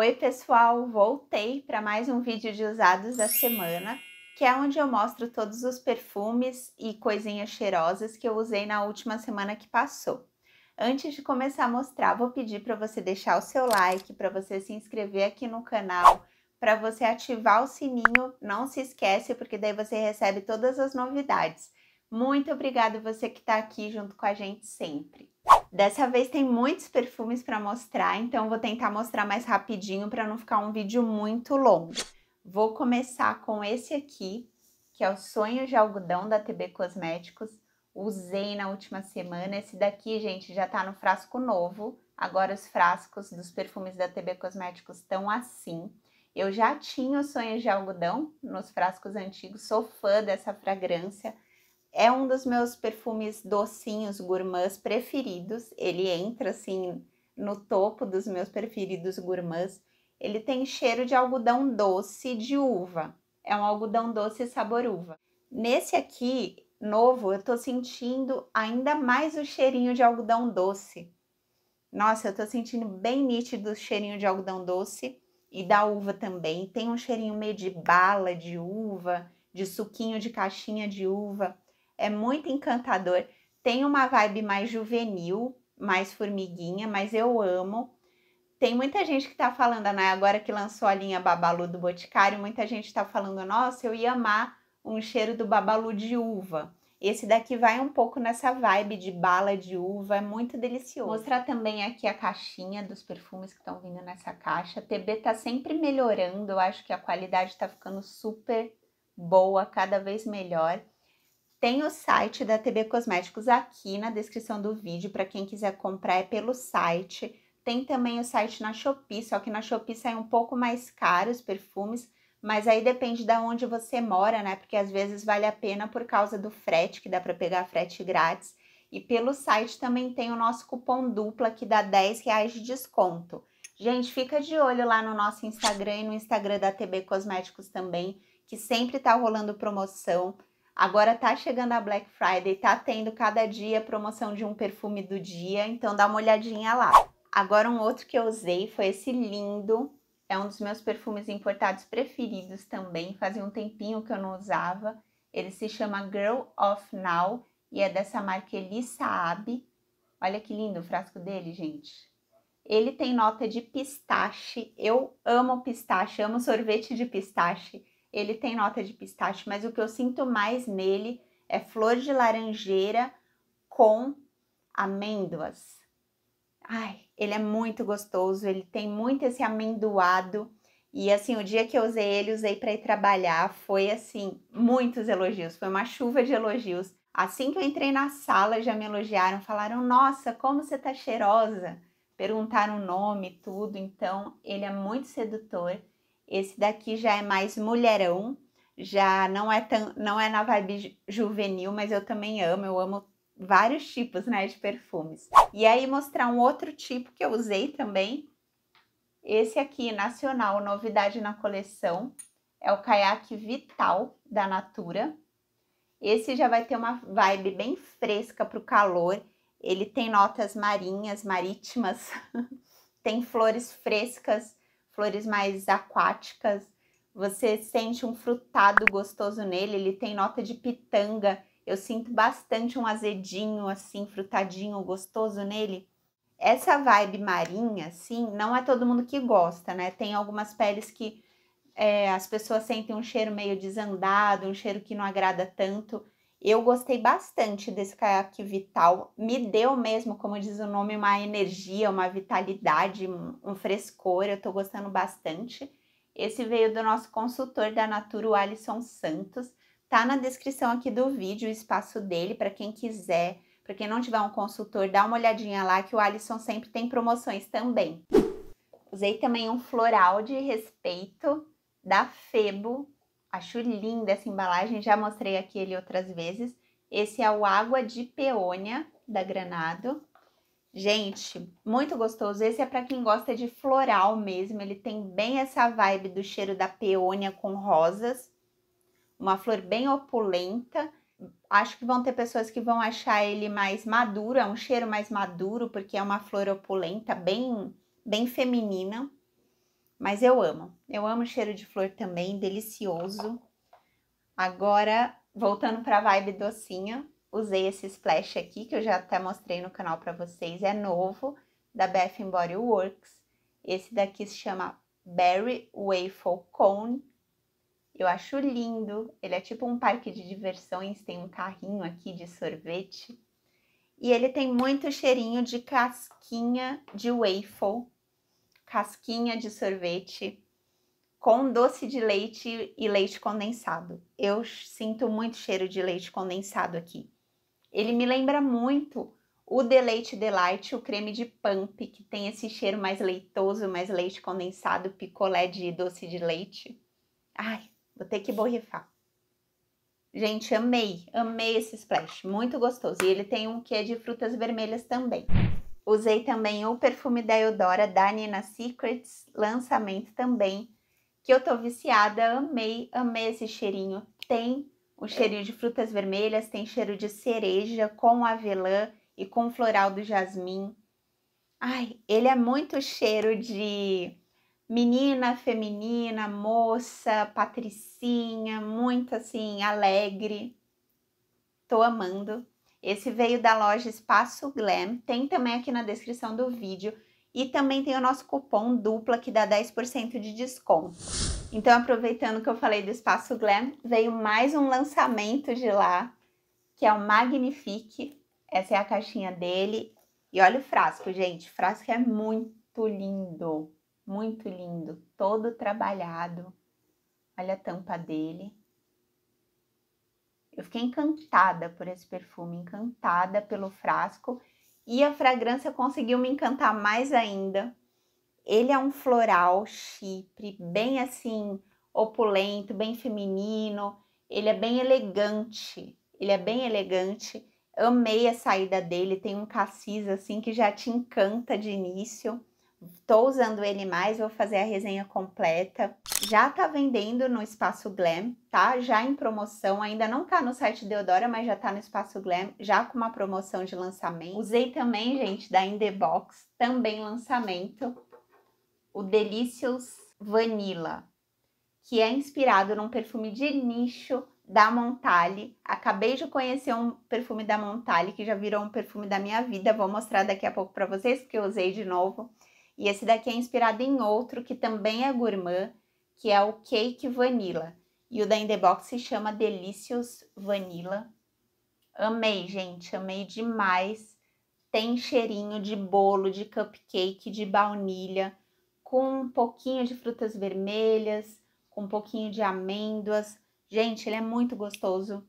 Oi pessoal, voltei para mais um vídeo de usados da semana, que é onde eu mostro todos os perfumes e coisinhas cheirosas que eu usei na última semana que passou. Antes de começar a mostrar, vou pedir para você deixar o seu like, para você se inscrever aqui no canal, para você ativar o sininho, não se esquece, porque daí você recebe todas as novidades. Muito obrigada você que está aqui junto com a gente sempre. Dessa vez tem muitos perfumes para mostrar, então vou tentar mostrar mais rapidinho para não ficar um vídeo muito longo. Vou começar com esse aqui, que é o Sonho de Algodão da TB Cosméticos. Usei na última semana. Esse daqui, gente, já tá no frasco novo. Agora os frascos dos perfumes da TB Cosméticos estão assim. Eu já tinha o Sonho de Algodão nos frascos antigos, sou fã dessa fragrância. É um dos meus perfumes docinhos gourmands preferidos. Ele entra assim no topo dos meus preferidos gourmands. Ele tem cheiro de algodão doce de uva. É um algodão doce sabor uva. Nesse aqui, novo, eu tô sentindo ainda mais o cheirinho de algodão doce. Nossa, eu tô sentindo bem nítido o cheirinho de algodão doce e da uva também. Tem um cheirinho meio de bala de uva, de suquinho de caixinha de uva é muito encantador. Tem uma vibe mais juvenil, mais formiguinha, mas eu amo. Tem muita gente que tá falando, né, agora que lançou a linha Babalu do Boticário, muita gente tá falando, nossa, eu ia amar um cheiro do Babalu de uva. Esse daqui vai um pouco nessa vibe de bala de uva, é muito delicioso. Mostrar também aqui a caixinha dos perfumes que estão vindo nessa caixa. A TB tá sempre melhorando, eu acho que a qualidade tá ficando super boa, cada vez melhor. Tem o site da TB Cosméticos aqui na descrição do vídeo para quem quiser comprar é pelo site. Tem também o site na Shopee, só que na Shopee sai um pouco mais caro os perfumes, mas aí depende de onde você mora, né? Porque às vezes vale a pena por causa do frete, que dá para pegar frete grátis. E pelo site também tem o nosso cupom dupla que dá 10 reais de desconto. Gente, fica de olho lá no nosso Instagram e no Instagram da TB Cosméticos também, que sempre tá rolando promoção. Agora tá chegando a Black Friday, tá tendo cada dia promoção de um perfume do dia, então dá uma olhadinha lá. Agora um outro que eu usei foi esse lindo, é um dos meus perfumes importados preferidos também, fazia um tempinho que eu não usava. Ele se chama Girl of Now e é dessa marca Elisa Saab. Olha que lindo o frasco dele, gente. Ele tem nota de pistache. Eu amo pistache, amo sorvete de pistache ele tem nota de pistache, mas o que eu sinto mais nele é flor de laranjeira com amêndoas. Ai, ele é muito gostoso, ele tem muito esse amendoado. E assim, o dia que eu usei ele, usei para ir trabalhar, foi assim, muitos elogios, foi uma chuva de elogios. Assim que eu entrei na sala, já me elogiaram, falaram: "Nossa, como você tá cheirosa". Perguntaram o nome, tudo. Então, ele é muito sedutor esse daqui já é mais mulherão, já não é tão, não é na vibe juvenil, mas eu também amo, eu amo vários tipos, né, de perfumes. E aí mostrar um outro tipo que eu usei também. Esse aqui, nacional, novidade na coleção, é o caiaque Vital da Natura. Esse já vai ter uma vibe bem fresca para o calor. Ele tem notas marinhas, marítimas, tem flores frescas, flores mais aquáticas. Você sente um frutado gostoso nele, ele tem nota de pitanga. Eu sinto bastante um azedinho, assim, frutadinho, gostoso nele. Essa vibe marinha, assim, não é todo mundo que gosta, né? Tem algumas peles que é, as pessoas sentem um cheiro meio desandado, um cheiro que não agrada tanto. Eu gostei bastante desse caiaque vital, me deu mesmo, como diz o nome, uma energia, uma vitalidade, um frescor, eu tô gostando bastante. Esse veio do nosso consultor da Natura, o Alisson Santos. Tá na descrição aqui do vídeo o espaço dele para quem quiser, para quem não tiver um consultor, dá uma olhadinha lá que o Alisson sempre tem promoções também. Usei também um floral de respeito da Febo, Acho linda essa embalagem, já mostrei aqui ele outras vezes. Esse é o Água de Peônia, da Granado. Gente, muito gostoso. Esse é para quem gosta de floral mesmo. Ele tem bem essa vibe do cheiro da peônia com rosas. Uma flor bem opulenta. Acho que vão ter pessoas que vão achar ele mais maduro, é um cheiro mais maduro, porque é uma flor opulenta, bem, bem feminina. Mas eu amo. Eu amo o cheiro de flor também, delicioso. Agora, voltando para a vibe docinha, usei esse splash aqui que eu já até mostrei no canal para vocês, é novo, da Bath Body Works. Esse daqui se chama Berry Waffle Cone. Eu acho lindo, ele é tipo um parque de diversões, tem um carrinho aqui de sorvete. E ele tem muito cheirinho de casquinha de waffle, casquinha de sorvete com doce de leite e leite condensado. Eu sinto muito cheiro de leite condensado aqui. Ele me lembra muito o Leite Delight, o creme de pump, que tem esse cheiro mais leitoso, mais leite condensado, picolé de doce de leite. Ai, vou ter que borrifar. Gente, amei, amei esse splash, muito gostoso. E ele tem um quê de frutas vermelhas também. Usei também o perfume da Eudora da Nina Secrets, lançamento também, que eu tô viciada, amei, amei esse cheirinho. Tem o cheirinho de frutas vermelhas, tem cheiro de cereja com avelã e com floral do jasmim. Ai, ele é muito cheiro de menina, feminina, moça, patricinha, muito assim alegre. Tô amando. Esse veio da loja Espaço Glam, tem também aqui na descrição do vídeo e também tem o nosso cupom dupla que dá 10% de desconto. Então, aproveitando que eu falei do Espaço Glam, veio mais um lançamento de lá, que é o Magnifique. Essa é a caixinha dele. E olha o frasco, gente. O frasco é muito lindo, muito lindo, todo trabalhado. Olha a tampa dele. Eu fiquei encantada por esse perfume, encantada pelo frasco e a fragrância conseguiu me encantar mais ainda. Ele é um floral chipre, bem assim, opulento, bem feminino, ele é bem elegante, ele é bem elegante. Amei a saída dele, tem um cassis assim que já te encanta de início. Estou usando ele mais, vou fazer a resenha completa. Já tá vendendo no Espaço Glam, tá? Já em promoção, ainda não tá no site Deodora, mas já tá no Espaço Glam, já com uma promoção de lançamento. Usei também, gente, da Indebox, também lançamento, o Delicious Vanilla, que é inspirado num perfume de nicho da Montale. Acabei de conhecer um perfume da Montale que já virou um perfume da minha vida. Vou mostrar daqui a pouco para vocês porque eu usei de novo. E esse daqui é inspirado em outro que também é gourmand, que é o Cake Vanilla. E o da Indebox se chama Delicious Vanilla. Amei, gente, amei demais. Tem cheirinho de bolo, de cupcake, de baunilha, com um pouquinho de frutas vermelhas, com um pouquinho de amêndoas. Gente, ele é muito gostoso.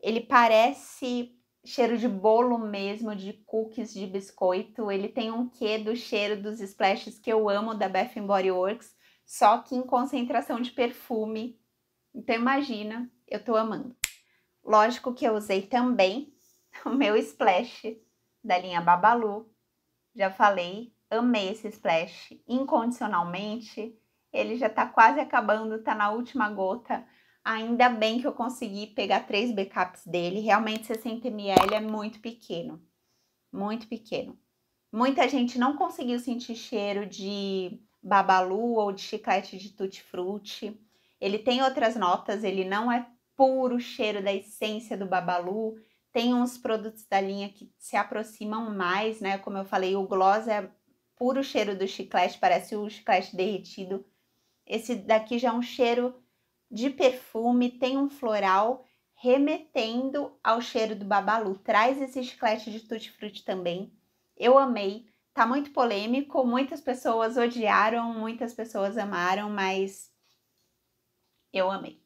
Ele parece cheiro de bolo mesmo, de cookies, de biscoito. Ele tem um quê do cheiro dos splashes que eu amo da Bath Body Works, só que em concentração de perfume. Então imagina, eu tô amando. Lógico que eu usei também o meu splash da linha Babalu. Já falei, amei esse splash incondicionalmente. Ele já tá quase acabando, tá na última gota Ainda bem que eu consegui pegar três backups dele. Realmente, 60 ml é muito pequeno. Muito pequeno. Muita gente não conseguiu sentir cheiro de babalu ou de chiclete de tutti-frutti. Ele tem outras notas, ele não é puro cheiro da essência do babalu. Tem uns produtos da linha que se aproximam mais, né? Como eu falei, o gloss é puro cheiro do chiclete, parece o chiclete derretido. Esse daqui já é um cheiro de perfume, tem um floral remetendo ao cheiro do Babalu. Traz esse chiclete de Tutti Frutti também. Eu amei. Tá muito polêmico, muitas pessoas odiaram, muitas pessoas amaram, mas eu amei.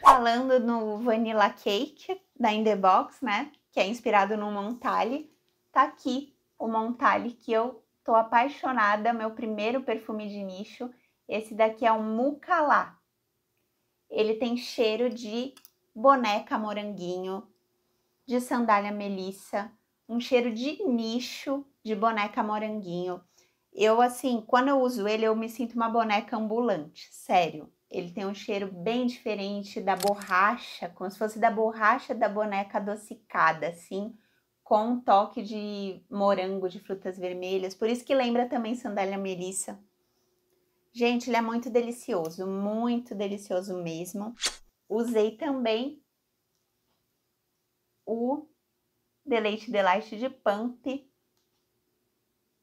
Falando no Vanilla Cake da In The Box, né? Que é inspirado no Montale. Tá aqui o Montale que eu tô apaixonada, meu primeiro perfume de nicho. Esse daqui é o Mucalá. Ele tem cheiro de boneca moranguinho, de sandália melissa, um cheiro de nicho de boneca moranguinho. Eu, assim, quando eu uso ele, eu me sinto uma boneca ambulante, sério. Ele tem um cheiro bem diferente da borracha, como se fosse da borracha da boneca adocicada, assim, com um toque de morango, de frutas vermelhas. Por isso que lembra também sandália melissa. Gente, ele é muito delicioso, muito delicioso mesmo. Usei também o Deleite Delight de Pump.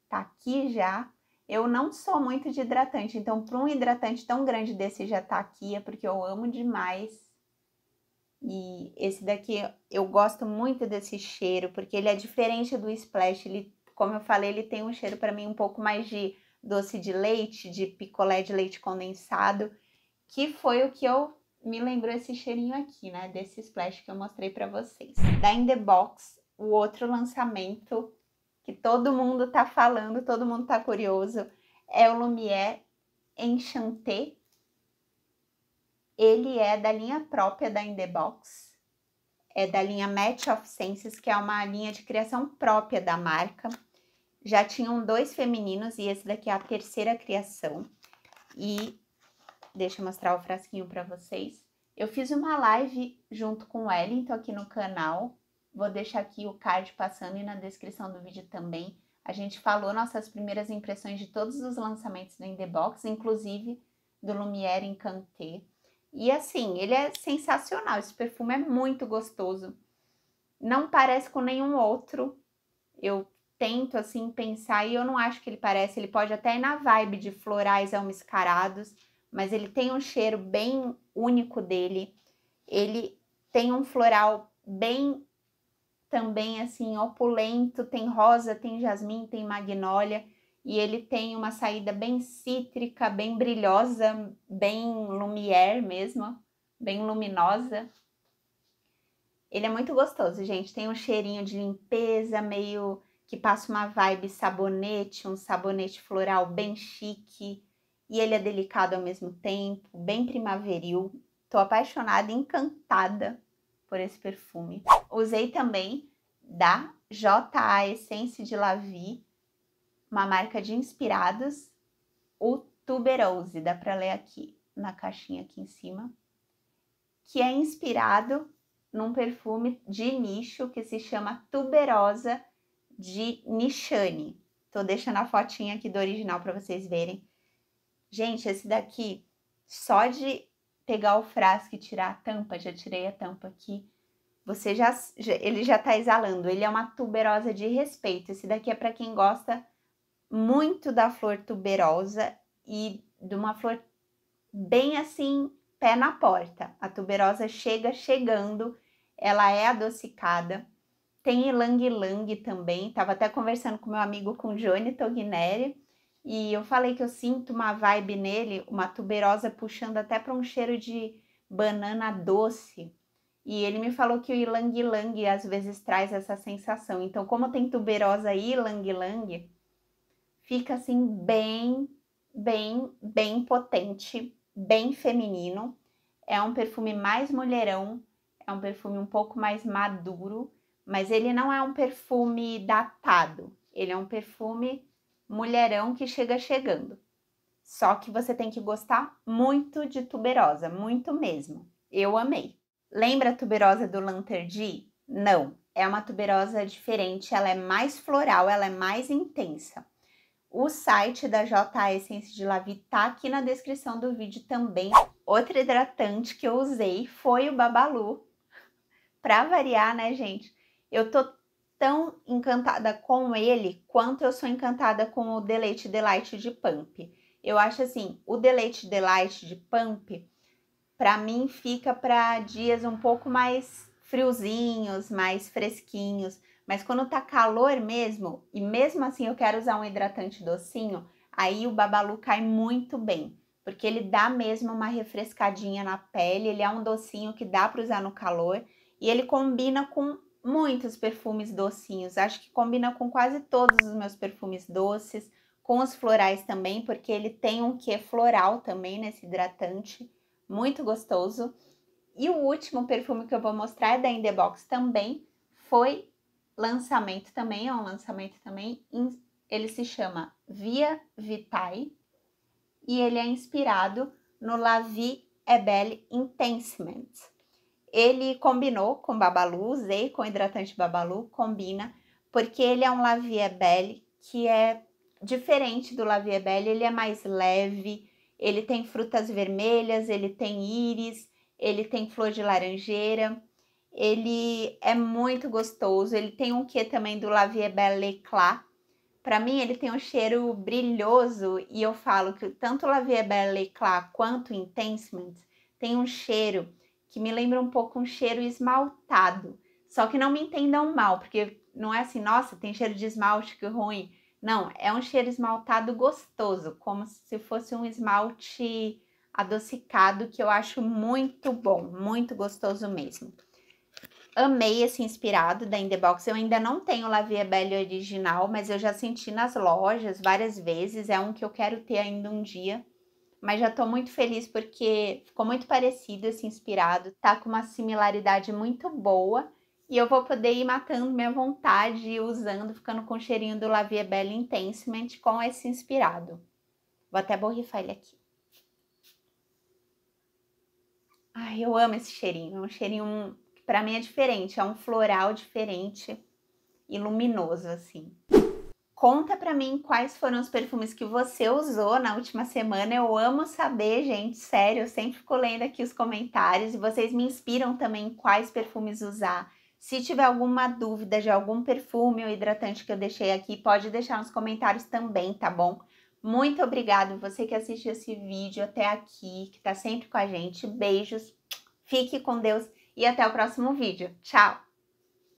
Tá aqui já. Eu não sou muito de hidratante, então para um hidratante tão grande desse já tá aqui, é porque eu amo demais. E esse daqui eu gosto muito desse cheiro, porque ele é diferente do splash, ele, como eu falei, ele tem um cheiro para mim um pouco mais de doce de leite, de picolé de leite condensado, que foi o que eu me lembrou esse cheirinho aqui, né? Desse splash que eu mostrei para vocês. Da In The Box, o outro lançamento que todo mundo tá falando, todo mundo tá curioso, é o Lumière Enchanté. Ele é da linha própria da In The Box. É da linha Match of Senses, que é uma linha de criação própria da marca já tinham dois femininos e esse daqui é a terceira criação. E deixa eu mostrar o frasquinho para vocês. Eu fiz uma live junto com o Wellington aqui no canal. Vou deixar aqui o card passando e na descrição do vídeo também. A gente falou nossas primeiras impressões de todos os lançamentos do In The Box, inclusive do Lumière Encanté. E assim, ele é sensacional, esse perfume é muito gostoso. Não parece com nenhum outro. Eu tento assim pensar e eu não acho que ele parece, ele pode até ir na vibe de florais almiscarados, mas ele tem um cheiro bem único dele. Ele tem um floral bem também assim opulento, tem rosa, tem jasmim, tem magnólia e ele tem uma saída bem cítrica, bem brilhosa, bem lumière mesmo, bem luminosa. Ele é muito gostoso, gente. Tem um cheirinho de limpeza, meio que passa uma vibe sabonete, um sabonete floral bem chique e ele é delicado ao mesmo tempo, bem primaveril. Tô apaixonada, encantada por esse perfume. Usei também da JA Essence de Lavi, uma marca de inspirados, o Tuberose, dá para ler aqui na caixinha aqui em cima, que é inspirado num perfume de nicho que se chama Tuberosa de Nishane. Tô deixando a fotinha aqui do original para vocês verem. Gente, esse daqui, só de pegar o frasco e tirar a tampa, já tirei a tampa aqui, você já, ele já tá exalando. Ele é uma tuberosa de respeito. Esse daqui é para quem gosta muito da flor tuberosa e de uma flor bem assim, pé na porta. A tuberosa chega chegando, ela é adocicada tem Ilang Ilang também. Tava até conversando com meu amigo com Johnny Togneri e eu falei que eu sinto uma vibe nele, uma tuberosa puxando até para um cheiro de banana doce. E ele me falou que o Ilang Ilang às vezes traz essa sensação. Então, como tem tuberosa e Ilang Ilang, fica assim bem, bem, bem potente, bem feminino. É um perfume mais mulherão, é um perfume um pouco mais maduro mas ele não é um perfume datado. Ele é um perfume mulherão que chega chegando. Só que você tem que gostar muito de tuberosa, muito mesmo. Eu amei. Lembra a tuberosa do Lanterdi? Não, é uma tuberosa diferente, ela é mais floral, ela é mais intensa. O site da JA Essence de Lavi tá aqui na descrição do vídeo também. Outro hidratante que eu usei foi o Babalu. Para variar, né, gente? Eu tô tão encantada com ele quanto eu sou encantada com o Deleite Delight de Pump. Eu acho assim, o Deleite Delight de Pump, para mim, fica para dias um pouco mais friozinhos, mais fresquinhos. Mas quando tá calor mesmo, e mesmo assim eu quero usar um hidratante docinho, aí o babalu cai muito bem, porque ele dá mesmo uma refrescadinha na pele, ele é um docinho que dá para usar no calor e ele combina com muitos perfumes docinhos. Acho que combina com quase todos os meus perfumes doces, com os florais também, porque ele tem um quê floral também nesse né, hidratante, muito gostoso. E o último perfume que eu vou mostrar é da Indebox também, foi lançamento também, é um lançamento também, ele se chama Via Vitae e ele é inspirado no La Vie est Belle Intensement ele combinou com Babalu, usei com hidratante Babalu, combina, porque ele é um Lavie Belle que é diferente do Lavie Belle, ele é mais leve, ele tem frutas vermelhas, ele tem íris, ele tem flor de laranjeira, ele é muito gostoso, ele tem um quê também do Lavie Belle Eclat, para mim, ele tem um cheiro brilhoso e eu falo que tanto o Lavier Belle Eclat quanto o Intensement tem um cheiro que me lembra um pouco um cheiro esmaltado. Só que não me entendam mal, porque não é assim, nossa, tem cheiro de esmalte que ruim. Não, é um cheiro esmaltado gostoso, como se fosse um esmalte adocicado que eu acho muito bom, muito gostoso mesmo. Amei esse inspirado da Indebox. Eu ainda não tenho La Via Belle original, mas eu já senti nas lojas várias vezes. É um que eu quero ter ainda um dia mas já estou muito feliz porque ficou muito parecido esse inspirado, tá com uma similaridade muito boa e eu vou poder ir matando minha vontade usando, ficando com o cheirinho do La Vie Belle Intensamente com esse inspirado. Vou até borrifar ele aqui. Ai, eu amo esse cheirinho, é um cheirinho que para mim é diferente, é um floral diferente e luminoso assim. Conta para mim quais foram os perfumes que você usou na última semana. Eu amo saber, gente, sério, eu sempre fico lendo aqui os comentários e vocês me inspiram também quais perfumes usar. Se tiver alguma dúvida de algum perfume ou hidratante que eu deixei aqui, pode deixar nos comentários também, tá bom? Muito obrigado você que assistiu esse vídeo até aqui, que tá sempre com a gente. Beijos, fique com Deus e até o próximo vídeo. Tchau!